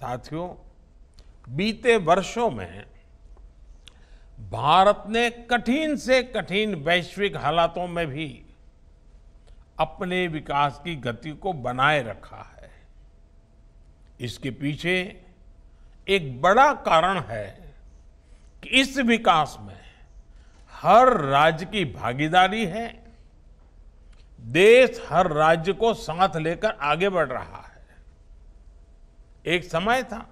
साथियों बीते वर्षों में भारत ने कठिन से कठिन वैश्विक हालातों में भी अपने विकास की गति को बनाए रखा है इसके पीछे एक बड़ा कारण है कि इस विकास में हर राज्य की भागीदारी है देश हर राज्य को साथ लेकर आगे बढ़ रहा है एक समय था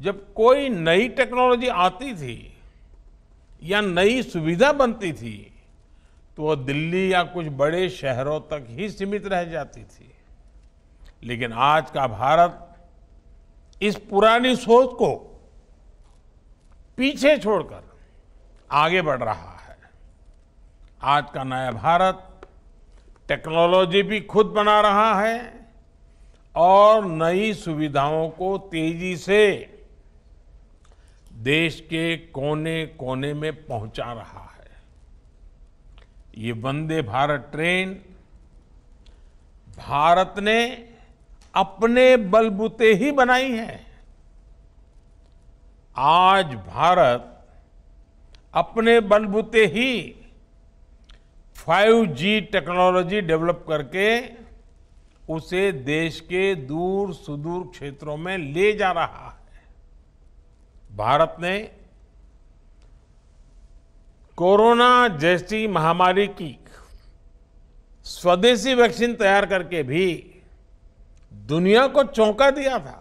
जब कोई नई टेक्नोलॉजी आती थी या नई सुविधा बनती थी तो वह दिल्ली या कुछ बड़े शहरों तक ही सीमित रह जाती थी लेकिन आज का भारत इस पुरानी सोच को पीछे छोड़कर आगे बढ़ रहा है आज का नया भारत टेक्नोलॉजी भी खुद बना रहा है और नई सुविधाओं को तेजी से देश के कोने कोने में पहुंचा रहा है ये वंदे भारत ट्रेन भारत ने अपने बलबूते ही बनाई है आज भारत अपने बलबूते ही 5G टेक्नोलॉजी डेवलप करके उसे देश के दूर सुदूर क्षेत्रों में ले जा रहा है भारत ने कोरोना जैसी महामारी की स्वदेशी वैक्सीन तैयार करके भी दुनिया को चौंका दिया था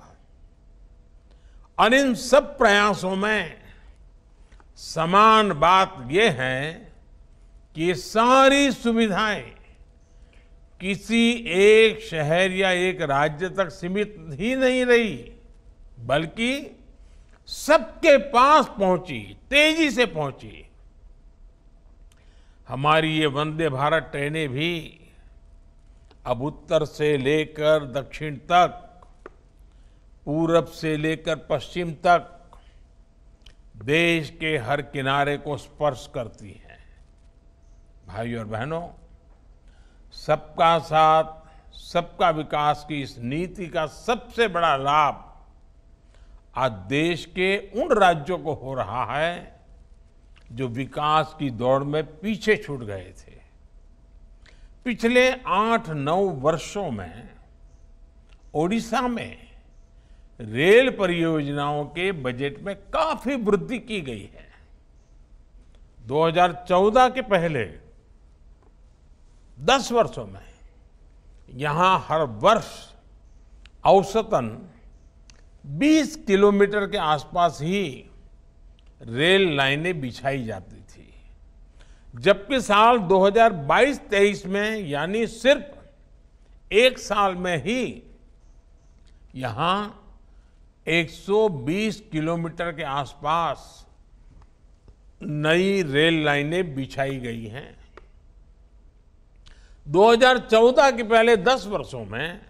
और इन सब प्रयासों में समान बात यह है कि सारी सुविधाएं किसी एक शहर या एक राज्य तक सीमित ही नहीं रही बल्कि सबके पास पहुंची तेजी से पहुंची हमारी ये वंदे भारत ट्रेनें भी अब उत्तर से लेकर दक्षिण तक पूरब से लेकर पश्चिम तक देश के हर किनारे को स्पर्श करती हैं भाइयों और बहनों सबका साथ सबका विकास की इस नीति का सबसे बड़ा लाभ आज देश के उन राज्यों को हो रहा है जो विकास की दौड़ में पीछे छूट गए थे पिछले आठ नौ वर्षों में ओडिशा में रेल परियोजनाओं के बजट में काफी वृद्धि की गई है 2014 के पहले दस वर्षों में यहाँ हर वर्ष औसतन 20 किलोमीटर के आसपास ही रेल लाइनें बिछाई जाती थी जबकि साल 2022-23 में यानी सिर्फ एक साल में ही यहाँ 120 किलोमीटर के आसपास नई रेल लाइनें बिछाई गई हैं 2014 के पहले 10 वर्षों में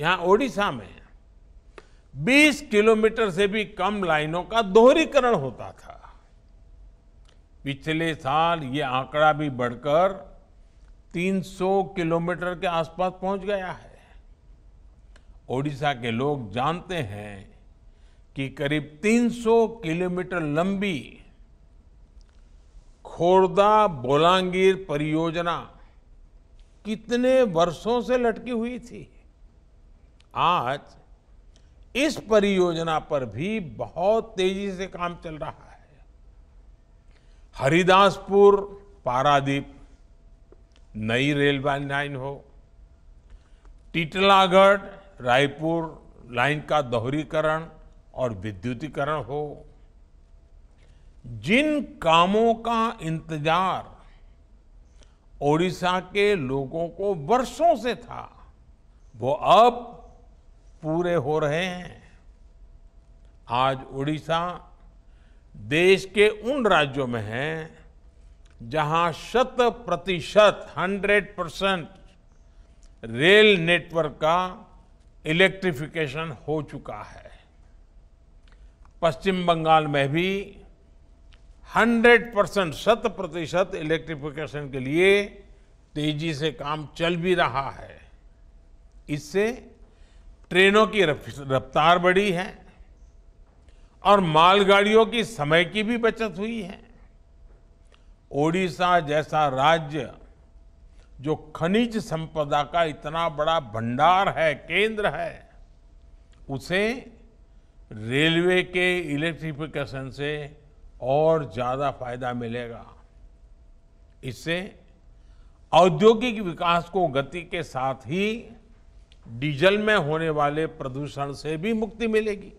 यहां ओडिशा में 20 किलोमीटर से भी कम लाइनों का दोहरीकरण होता था पिछले साल ये आंकड़ा भी बढ़कर 300 किलोमीटर के आसपास पहुंच गया है ओडिशा के लोग जानते हैं कि करीब 300 किलोमीटर लंबी खोरदा बोलांगीर परियोजना कितने वर्षों से लटकी हुई थी आज इस परियोजना पर भी बहुत तेजी से काम चल रहा है हरिदासपुर पारादीप नई रेलवे लाइन हो टीटलागढ़ रायपुर लाइन का दोहरीकरण और विद्युतीकरण हो जिन कामों का इंतजार ओडिशा के लोगों को वर्षों से था वो अब पूरे हो रहे हैं आज ओडिशा देश के उन राज्यों में है जहां शत प्रतिशत हंड्रेड परसेंट रेल नेटवर्क का इलेक्ट्रिफिकेशन हो चुका है पश्चिम बंगाल में भी 100 परसेंट शत प्रतिशत इलेक्ट्रिफिकेशन के लिए तेजी से काम चल भी रहा है इससे ट्रेनों की रफ्तार बढ़ी है और मालगाड़ियों की समय की भी बचत हुई है ओडिशा जैसा राज्य जो खनिज संपदा का इतना बड़ा भंडार है केंद्र है उसे रेलवे के इलेक्ट्रिफिकेशन से और ज़्यादा फायदा मिलेगा इससे औद्योगिक विकास को गति के साथ ही डीजल में होने वाले प्रदूषण से भी मुक्ति मिलेगी